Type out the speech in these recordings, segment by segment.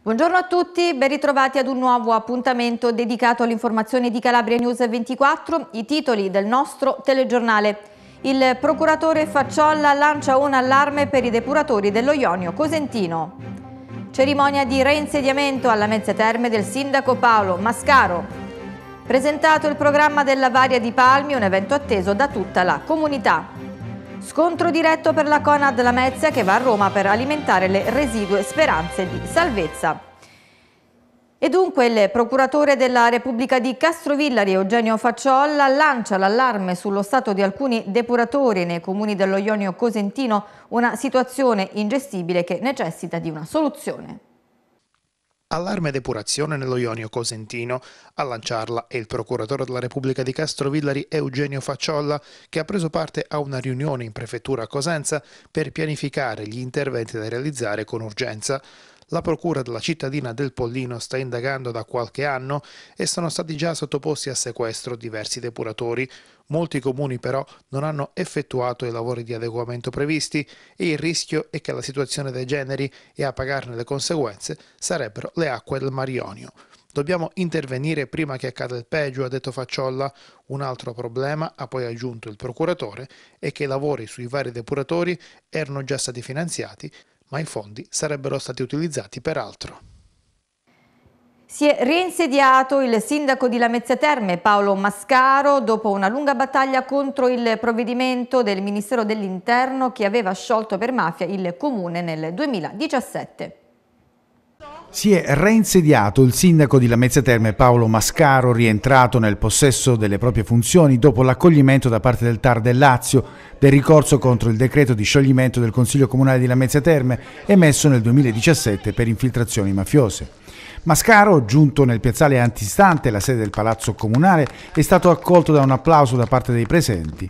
Buongiorno a tutti, ben ritrovati ad un nuovo appuntamento dedicato all'informazione di Calabria News 24, i titoli del nostro telegiornale. Il procuratore Facciolla lancia un allarme per i depuratori dello Ionio Cosentino. Cerimonia di reinsediamento alla mezza Terme del sindaco Paolo Mascaro. Presentato il programma della Varia di Palmi, un evento atteso da tutta la comunità. Scontro diretto per la Conad Lamezia che va a Roma per alimentare le residue speranze di salvezza. E dunque il procuratore della Repubblica di Castrovillari, Eugenio Facciolla, lancia l'allarme sullo stato di alcuni depuratori nei comuni dello Ionio Cosentino, una situazione ingestibile che necessita di una soluzione. Allarme depurazione nello Ionio Cosentino. A lanciarla è il procuratore della Repubblica di Castrovillari Eugenio Facciolla, che ha preso parte a una riunione in prefettura a Cosenza per pianificare gli interventi da realizzare con urgenza. La procura della cittadina del Pollino sta indagando da qualche anno e sono stati già sottoposti a sequestro diversi depuratori. Molti comuni però non hanno effettuato i lavori di adeguamento previsti e il rischio è che la situazione degeneri e a pagarne le conseguenze sarebbero le acque del Marionio. Dobbiamo intervenire prima che accada il peggio, ha detto Facciolla. Un altro problema, ha poi aggiunto il procuratore, è che i lavori sui vari depuratori erano già stati finanziati ma i fondi sarebbero stati utilizzati per altro. Si è reinsediato il sindaco di Lamezia Terme Paolo Mascaro dopo una lunga battaglia contro il provvedimento del Ministero dell'Interno che aveva sciolto per mafia il comune nel 2017. Si è reinsediato il sindaco di Lamezia Terme Paolo Mascaro, rientrato nel possesso delle proprie funzioni dopo l'accoglimento da parte del TAR del Lazio del ricorso contro il decreto di scioglimento del Consiglio Comunale di Lamezia Terme emesso nel 2017 per infiltrazioni mafiose. Mascaro, giunto nel piazzale antistante la sede del Palazzo Comunale, è stato accolto da un applauso da parte dei presenti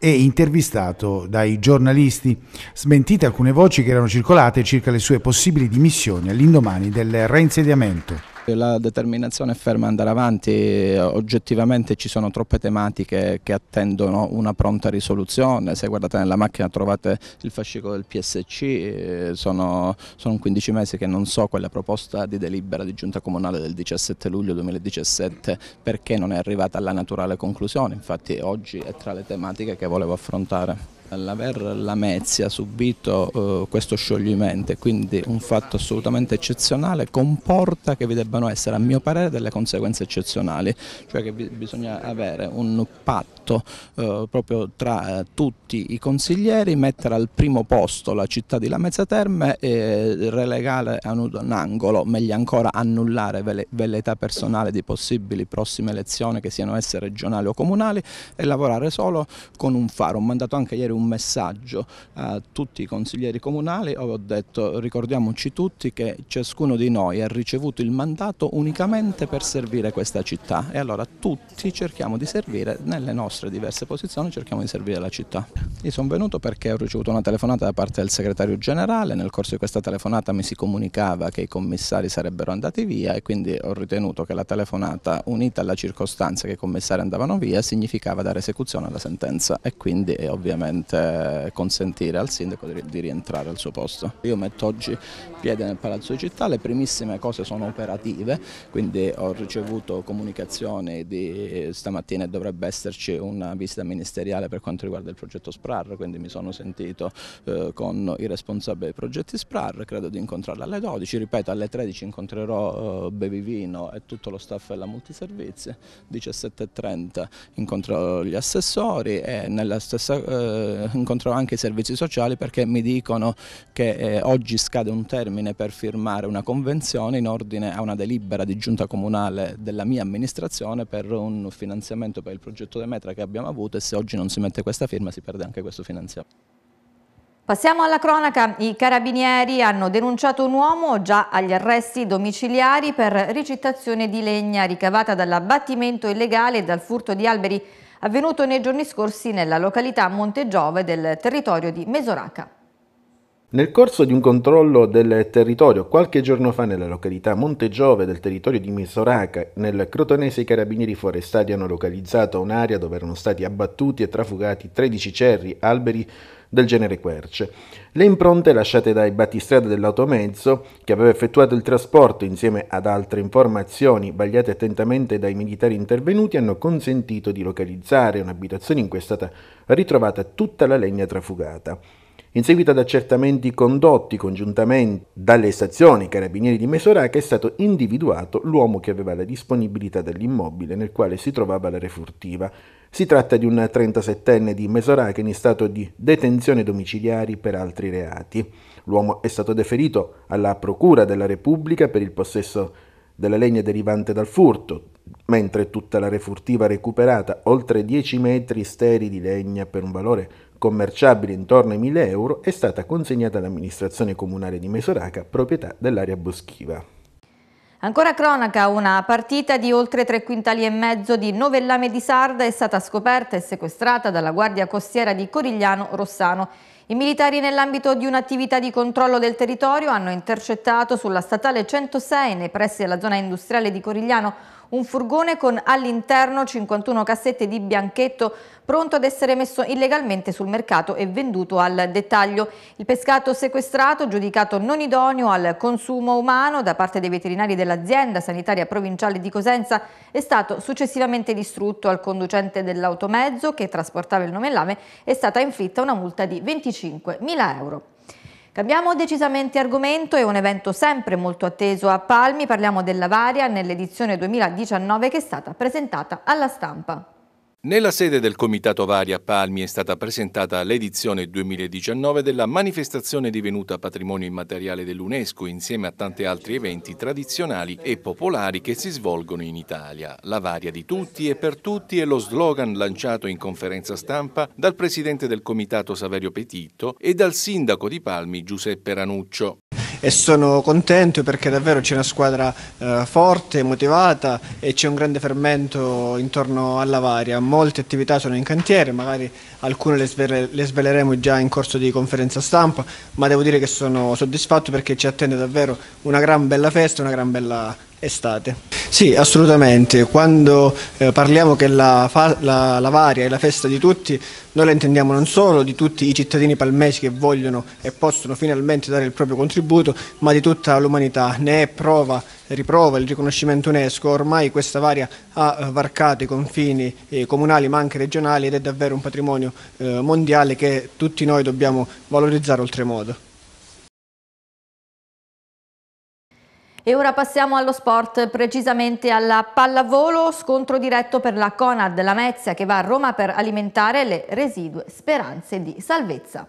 e intervistato dai giornalisti, smentite alcune voci che erano circolate circa le sue possibili dimissioni all'indomani del reinsediamento. La determinazione è ferma ad andare avanti, oggettivamente ci sono troppe tematiche che attendono una pronta risoluzione, se guardate nella macchina trovate il fascicolo del PSC, eh, sono, sono 15 mesi che non so quella proposta di delibera di giunta comunale del 17 luglio 2017 perché non è arrivata alla naturale conclusione, infatti oggi è tra le tematiche che volevo affrontare. L'aver Lamezia subito eh, questo scioglimento, quindi un fatto assolutamente eccezionale, comporta che vi debbano essere, a mio parere, delle conseguenze eccezionali, cioè che bisogna avere un patto fatto eh, proprio tra eh, tutti i consiglieri mettere al primo posto la città di Lamezia Terme e relegare a un angolo, meglio ancora annullare velleità personale di possibili prossime elezioni che siano esse regionali o comunali e lavorare solo con un faro. Ho mandato anche ieri un messaggio a tutti i consiglieri comunali dove ho detto ricordiamoci tutti che ciascuno di noi ha ricevuto il mandato unicamente per servire questa città e allora tutti cerchiamo di servire nelle nostre nostre diverse posizioni cerchiamo di servire la città. Io sono venuto perché ho ricevuto una telefonata da parte del segretario generale, nel corso di questa telefonata mi si comunicava che i commissari sarebbero andati via e quindi ho ritenuto che la telefonata unita alla circostanza che i commissari andavano via significava dare esecuzione alla sentenza e quindi eh, ovviamente consentire al sindaco di rientrare al suo posto. Io metto oggi piede nel Palazzo di Città, le primissime cose sono operative, quindi ho ricevuto comunicazioni di eh, stamattina dovrebbe esserci un una visita ministeriale per quanto riguarda il progetto SPRAR, quindi mi sono sentito eh, con i responsabili dei progetti SPRAR, credo di incontrarla alle 12, ripeto alle 13 incontrerò eh, Bevivino e tutto lo staff della multiservizi, 17.30 incontrerò gli assessori e nella stessa, eh, incontrerò anche i servizi sociali perché mi dicono che eh, oggi scade un termine per firmare una convenzione in ordine a una delibera di giunta comunale della mia amministrazione per un finanziamento per il progetto Demetra che abbiamo avuto e se oggi non si mette questa firma si perde anche questo finanziamento. Passiamo alla cronaca. I carabinieri hanno denunciato un uomo già agli arresti domiciliari per ricettazione di legna ricavata dall'abbattimento illegale e dal furto di alberi avvenuto nei giorni scorsi nella località Montegiove del territorio di Mesoraca. Nel corso di un controllo del territorio qualche giorno fa nella località Monte Giove del territorio di Misoraca, nel Crotonese i carabinieri forestali hanno localizzato un'area dove erano stati abbattuti e trafugati 13 cerri, alberi del genere querce. Le impronte lasciate dai battistrada dell'automezzo, che aveva effettuato il trasporto insieme ad altre informazioni vagliate attentamente dai militari intervenuti, hanno consentito di localizzare un'abitazione in cui è stata ritrovata tutta la legna trafugata. In seguito ad accertamenti condotti congiuntamente dalle stazioni Carabinieri di Mesoraca è stato individuato l'uomo che aveva la disponibilità dell'immobile nel quale si trovava la refurtiva. Si tratta di un 37enne di Mesoraca in stato di detenzione domiciliari per altri reati. L'uomo è stato deferito alla Procura della Repubblica per il possesso della legna derivante dal furto, mentre tutta la refurtiva recuperata, oltre 10 metri steri di legna per un valore commerciabile intorno ai 1000 euro, è stata consegnata all'amministrazione comunale di Mesoraca, proprietà dell'area boschiva. Ancora cronaca, una partita di oltre tre quintali e mezzo di novellame di sarda è stata scoperta e sequestrata dalla Guardia Costiera di Corigliano Rossano. I militari nell'ambito di un'attività di controllo del territorio hanno intercettato sulla statale 106 nei pressi della zona industriale di Corigliano un furgone con all'interno 51 cassette di bianchetto pronto ad essere messo illegalmente sul mercato e venduto al dettaglio. Il pescato sequestrato, giudicato non idoneo al consumo umano da parte dei veterinari dell'azienda sanitaria provinciale di Cosenza, è stato successivamente distrutto al conducente dell'automezzo che trasportava il nome lame, è stata inflitta una multa di 25.000 euro. Cambiamo decisamente argomento è un evento sempre molto atteso a Palmi, parliamo della Varia nell'edizione 2019 che è stata presentata alla stampa. Nella sede del Comitato Varia a Palmi è stata presentata l'edizione 2019 della manifestazione divenuta patrimonio immateriale dell'UNESCO insieme a tanti altri eventi tradizionali e popolari che si svolgono in Italia. La varia di tutti e per tutti è lo slogan lanciato in conferenza stampa dal presidente del Comitato Saverio Petitto e dal sindaco di Palmi Giuseppe Ranuccio e sono contento perché davvero c'è una squadra eh, forte, motivata e c'è un grande fermento intorno alla varia. Molte attività sono in cantiere, magari alcune le, svele, le sveleremo già in corso di conferenza stampa, ma devo dire che sono soddisfatto perché ci attende davvero una gran bella festa, una gran bella estate. Sì, assolutamente. Quando eh, parliamo che la, la, la, varia è la festa di tutti, noi la intendiamo non solo di tutti i cittadini palmesi che vogliono e possono finalmente dare il proprio contributo, ma di tutta l'umanità. Ne è prova, riprova il riconoscimento UNESCO. Ormai questa varia ha eh, varcato i confini eh, comunali ma anche regionali ed è davvero un patrimonio eh, mondiale che tutti noi dobbiamo valorizzare oltremodo. E ora passiamo allo sport, precisamente alla pallavolo, scontro diretto per la Conad Lamezia che va a Roma per alimentare le residue speranze di salvezza.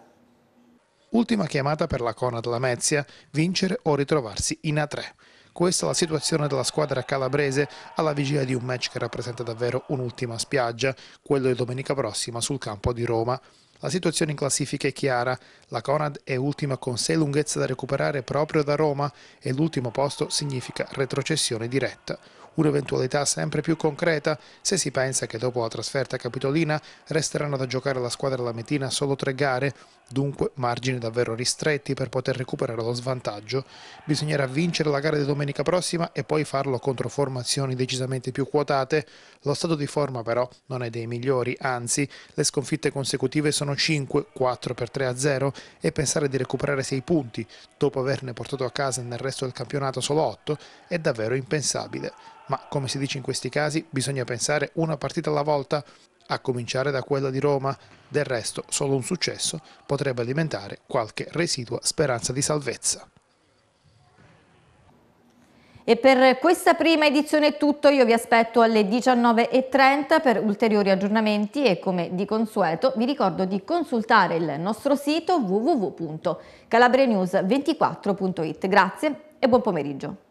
Ultima chiamata per la Conad Lamezia, vincere o ritrovarsi in A3. Questa è la situazione della squadra calabrese alla vigilia di un match che rappresenta davvero un'ultima spiaggia, quello di domenica prossima sul campo di Roma. La situazione in classifica è chiara, la Conad è ultima con 6 lunghezze da recuperare proprio da Roma e l'ultimo posto significa retrocessione diretta. Un'eventualità sempre più concreta se si pensa che dopo la trasferta capitolina resteranno da giocare alla squadra lametina solo tre gare, dunque margini davvero ristretti per poter recuperare lo svantaggio. Bisognerà vincere la gara di domenica prossima e poi farlo contro formazioni decisamente più quotate. Lo stato di forma però non è dei migliori, anzi le sconfitte consecutive sono 5, 4 per 3 a 0 e pensare di recuperare 6 punti dopo averne portato a casa nel resto del campionato solo 8 è davvero impensabile. Ma come si dice in questi casi bisogna pensare una partita alla volta, a cominciare da quella di Roma. Del resto, solo un successo potrebbe alimentare qualche residua speranza di salvezza. E per questa prima edizione è tutto, io vi aspetto alle 19.30 per ulteriori aggiornamenti e come di consueto vi ricordo di consultare il nostro sito www.calabrianews24.it. Grazie e buon pomeriggio.